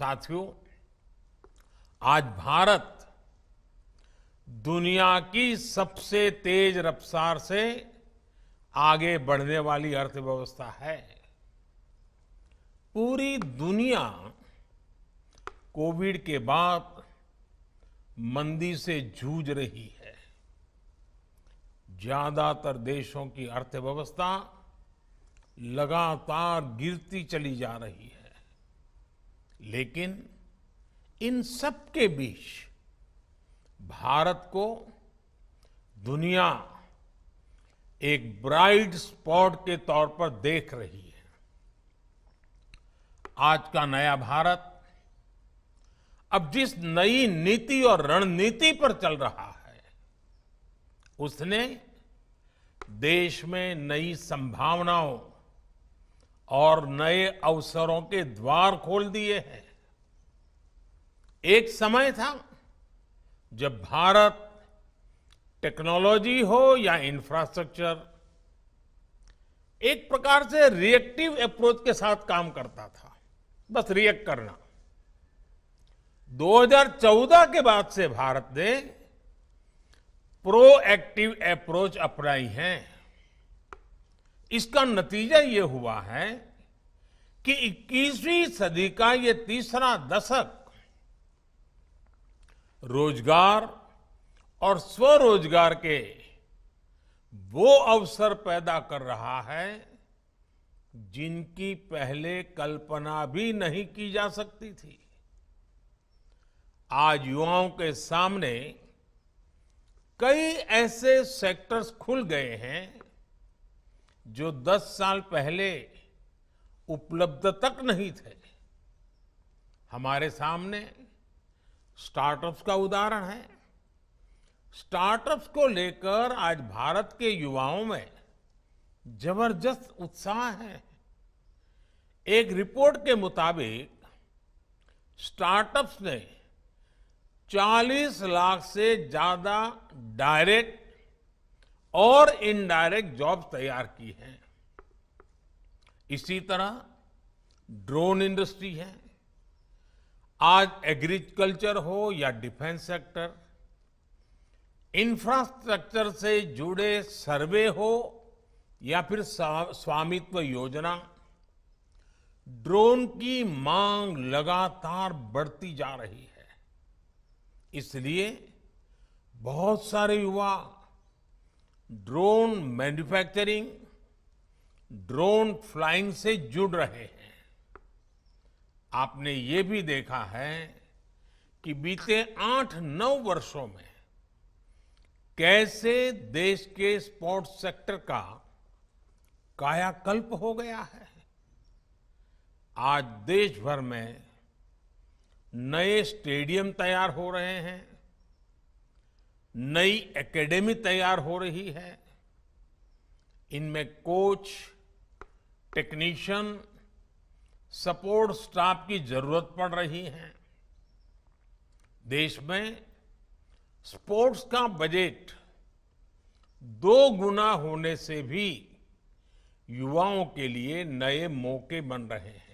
साथियों आज भारत दुनिया की सबसे तेज रफ्तार से आगे बढ़ने वाली अर्थव्यवस्था है पूरी दुनिया कोविड के बाद मंदी से जूझ रही है ज्यादातर देशों की अर्थव्यवस्था लगातार गिरती चली जा रही है लेकिन इन सब के बीच भारत को दुनिया एक ब्राइट स्पॉट के तौर पर देख रही है आज का नया भारत अब जिस नई नीति और रणनीति पर चल रहा है उसने देश में नई संभावनाओं और नए अवसरों के द्वार खोल दिए हैं एक समय था जब भारत टेक्नोलॉजी हो या इंफ्रास्ट्रक्चर एक प्रकार से रिएक्टिव अप्रोच के साथ काम करता था बस रिएक्ट करना 2014 के बाद से भारत ने प्रोएक्टिव अप्रोच अपनाई है इसका नतीजा ये हुआ है कि 21वीं सदी का ये तीसरा दशक रोजगार और स्वरोजगार के वो अवसर पैदा कर रहा है जिनकी पहले कल्पना भी नहीं की जा सकती थी आज युवाओं के सामने कई ऐसे सेक्टर्स खुल गए हैं जो 10 साल पहले उपलब्ध तक नहीं थे हमारे सामने स्टार्टअप्स का उदाहरण है स्टार्टअप्स को लेकर आज भारत के युवाओं में जबरदस्त उत्साह है एक रिपोर्ट के मुताबिक स्टार्टअप्स ने 40 लाख से ज्यादा डायरेक्ट और इनडायरेक्ट जॉब तैयार की हैं इसी तरह ड्रोन इंडस्ट्री है आज एग्रीकल्चर हो या डिफेंस सेक्टर इंफ्रास्ट्रक्चर से जुड़े सर्वे हो या फिर स्वामित्व योजना ड्रोन की मांग लगातार बढ़ती जा रही है इसलिए बहुत सारे युवा ड्रोन मैन्युफैक्चरिंग ड्रोन फ्लाइंग से जुड़ रहे हैं आपने ये भी देखा है कि बीते आठ नौ वर्षों में कैसे देश के स्पोर्ट्स सेक्टर का कायाकल्प हो गया है आज देश भर में नए स्टेडियम तैयार हो रहे हैं नई एकेडमी तैयार हो रही है इनमें कोच टेक्नीशियन सपोर्ट स्टाफ की जरूरत पड़ रही है देश में स्पोर्ट्स का बजट दो गुना होने से भी युवाओं के लिए नए मौके बन रहे हैं